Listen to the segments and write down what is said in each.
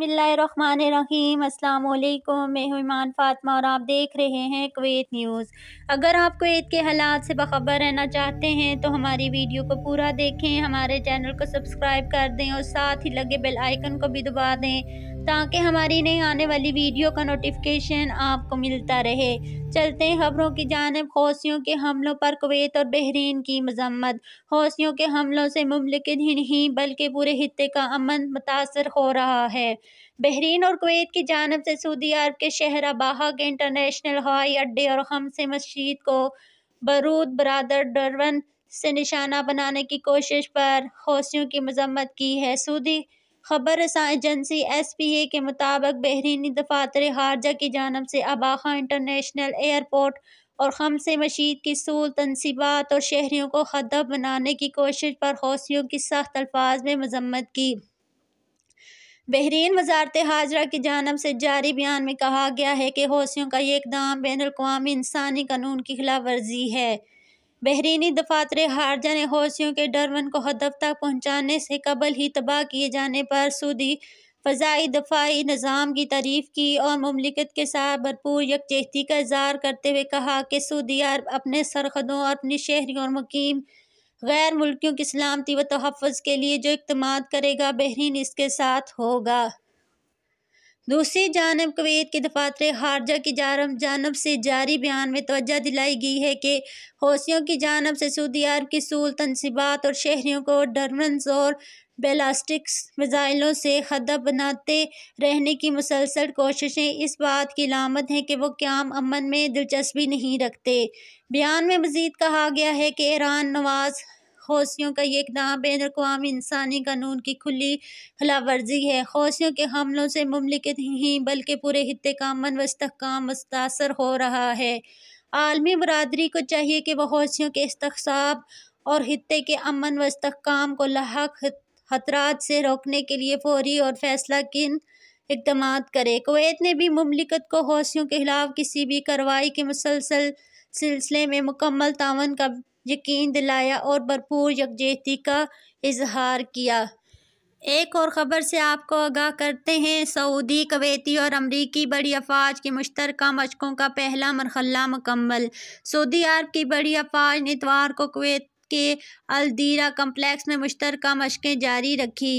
बसमिलीम अल्लाम मैं हूँ फातमा और आप देख रहे हैं कुवैत न्यूज़ अगर आप कुवैत के हालात से बखबर रहना चाहते हैं तो हमारी वीडियो को पूरा देखें हमारे चैनल को सब्सक्राइब कर दें और साथ ही लगे बेल आइकन को भी दबा दें ताकि हमारी नई आने वाली वीडियो का नोटिफिकेशन आपको मिलता रहे चलते खबरों की जानब हौसियों के हमलों पर कुवैत और बहरीन की मजम्मत हौसियों के हमलों से मुमलिकत ही नहीं बल्कि पूरे खत्े का अमन मुतासर हो रहा है बहरीन और कुवैत की जानब से सऊदी अरब के शहर अबाहा के इंटरनेशनल हवाई अड्डे और से मस्जिद को बरूद बरदर डरवन से निशाना बनाने की कोशिश पर हौसियों की मजम्मत की है सऊदी खबर एजेंसी एस पी ए के मुताबिक बहरीनी दफातर खारजा की जानब से अबाखा इंटरनेशनल एयरपोर्ट और खम से मशीद की सूल तनसीबात और शहरीों को खदब बनाने की कोशिश पर हौसियों की सख्त अल्फाज में मजम्मत की बहरीन वजारत हाजरा की जानब से जारी बयान में कहा गया है कि हौसियों का ये इकदाम बैन अवी इंसानी कानून की खिलाफ वर्जी है बहरीनी दफातरे ने हौसियों के डरवन को हदफ तक पहुँचाने से कबल ही तबाह किए जाने पर सूदी फ़जाई दफाई निज़ाम की तारीफ़ की और ममलिकत के साथ भरपूर यकजहती का इजहार करते हुए कहा कि सऊदी अरब अपने सरहदों और अपने शहरी और मुकीम गैर मुल्कियों की सलामती व तहफ़ के लिए जो इकदाम करेगा बहरीन इसके साथ होगा दूसरी जानब कवैत के दफातर खारजा की जानब जानब से जारी बयान में तोजह दिलाई गई है कि हौसियों की जानब से सऊदी अरब की सूल तनसीबात और शहरीों को डरमन्स और बेलास्टिक्स मिज़ाइलों से खदब बनाते रहने की मुसलसल कोशिशें इस बात की लामत हैं कि वो क्याम अमन में दिलचस्पी नहीं रखते बयान में मज़ीद कहा गया है कि ईरान नवाज़ हौसियों का ये इकदाम बैन अवी इंसानी कानून की खुली खिलाफ वर्जी है हौसियों के हमलों से ममलिकत ही बल्कि पूरे खत्ते का अमन व मुतासर हो रहा है आलमी बरदरी को चाहिए कि वह हौसियों के इसतसाब और खत्े के अमन व को लाक खतरात से रोकने के लिए फौरी और फैसला किन इकदाम करे कोवैत ने भी ममलिकत को हौसियों के खिलाफ किसी भी कार्रवाई के मुसलसल सिलसिले में मुकम्मल तावन का यकीन दिलाया और भरपूर यकजहती का इजहार किया एक और ख़बर से आपको आगाह करते हैं सऊदी कवैती और अमरीकी बड़ी अफवाज की मुश्तर मशकों का पहला मरखला मकम्मल सऊदी अरब की बड़ी अफवाज ने इतवार को कवैत के अलदीरा कम्प्लेक्स में मुश्तर मशकें जारी रखी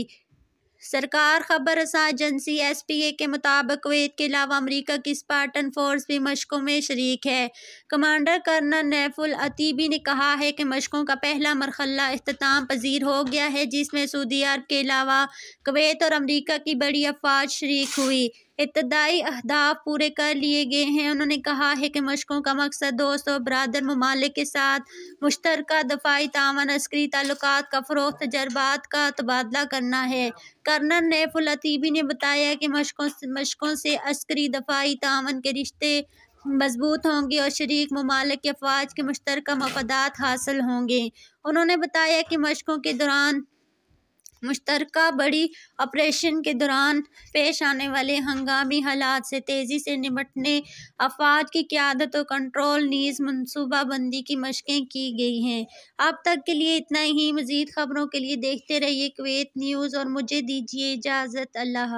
सरकार खबर रसा एजेंसी एस पी ए के मुताबिक कुवैत के अलावा अमरीका की स्पार्टन फोर्स भी मशकों में शरीक है कमांडर कर्नल नैफुल अतीबी ने कहा है कि मशकों का पहला मरखला अख्ताम पजीर हो गया है जिसमें सऊदी अरब के अलावा कुवैत और अमरीका की बड़ी अफवाज शरीक हुई इब्तदाई अहदाफ पूरे कर लिए गए हैं उन्होंने कहा है कि मशकों का मकसद दोस्त और बरदर ममालिक के साथ मुश्तर दफाई तावन अस्करी ताल्लुक का फरोख तजर्बात का तबादला करना है कर्नल अतीबी ने बताया कि मशकों मशकों से अस्करी दफाई तावन के रिश्ते मजबूत होंगे और शरीक ममालिक के अफवाज के मुश्तर मफदात हासिल होंगे उन्होंने बताया कि मशकों के दौरान मुश्तरक बड़ी ऑपरेशन के दौरान पेश आने वाले हंगामी हालात से तेज़ी से निपटने अफवाज की क्यादत और कंट्रोल नीज़ मनसूबाबंदी की मशक़ें की गई हैं अब तक के लिए इतना ही मज़ीद खबरों के लिए देखते रहिए कुवैत न्यूज़ और मुझे दीजिए इजाज़त अल्लाह